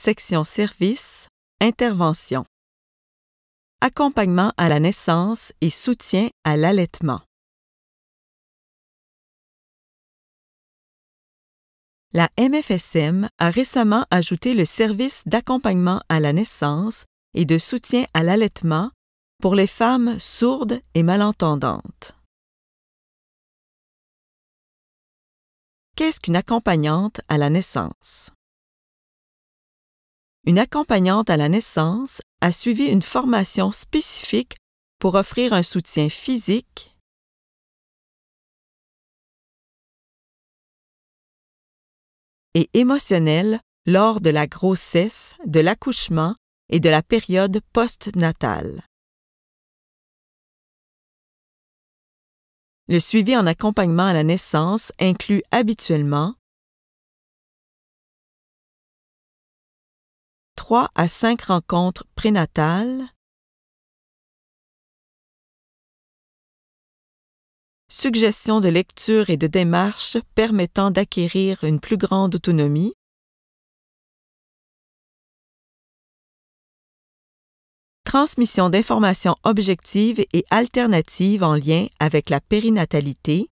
Section Service, Intervention. Accompagnement à la naissance et soutien à l'allaitement. La MFSM a récemment ajouté le service d'accompagnement à la naissance et de soutien à l'allaitement pour les femmes sourdes et malentendantes. Qu'est-ce qu'une accompagnante à la naissance? une accompagnante à la naissance a suivi une formation spécifique pour offrir un soutien physique, et émotionnel lors de la grossesse, de l'accouchement et de la période postnatale. Le suivi en accompagnement à la naissance inclut habituellement 3 à 5 rencontres prénatales, suggestions de lecture et de démarches permettant d'acquérir une plus grande autonomie, transmission d'informations objectives et alternatives en lien avec la périnatalité,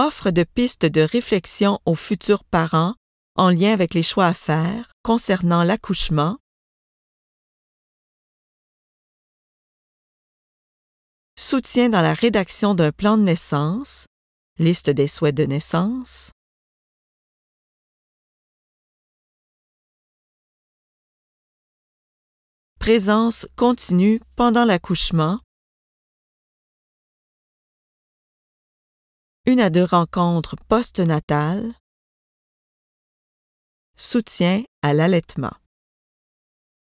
offre de pistes de réflexion aux futurs parents en lien avec les choix à faire concernant l'accouchement, soutien dans la rédaction d'un plan de naissance, liste des souhaits de naissance, présence continue pendant l'accouchement, une à deux rencontres post-natales, soutien à l'allaitement.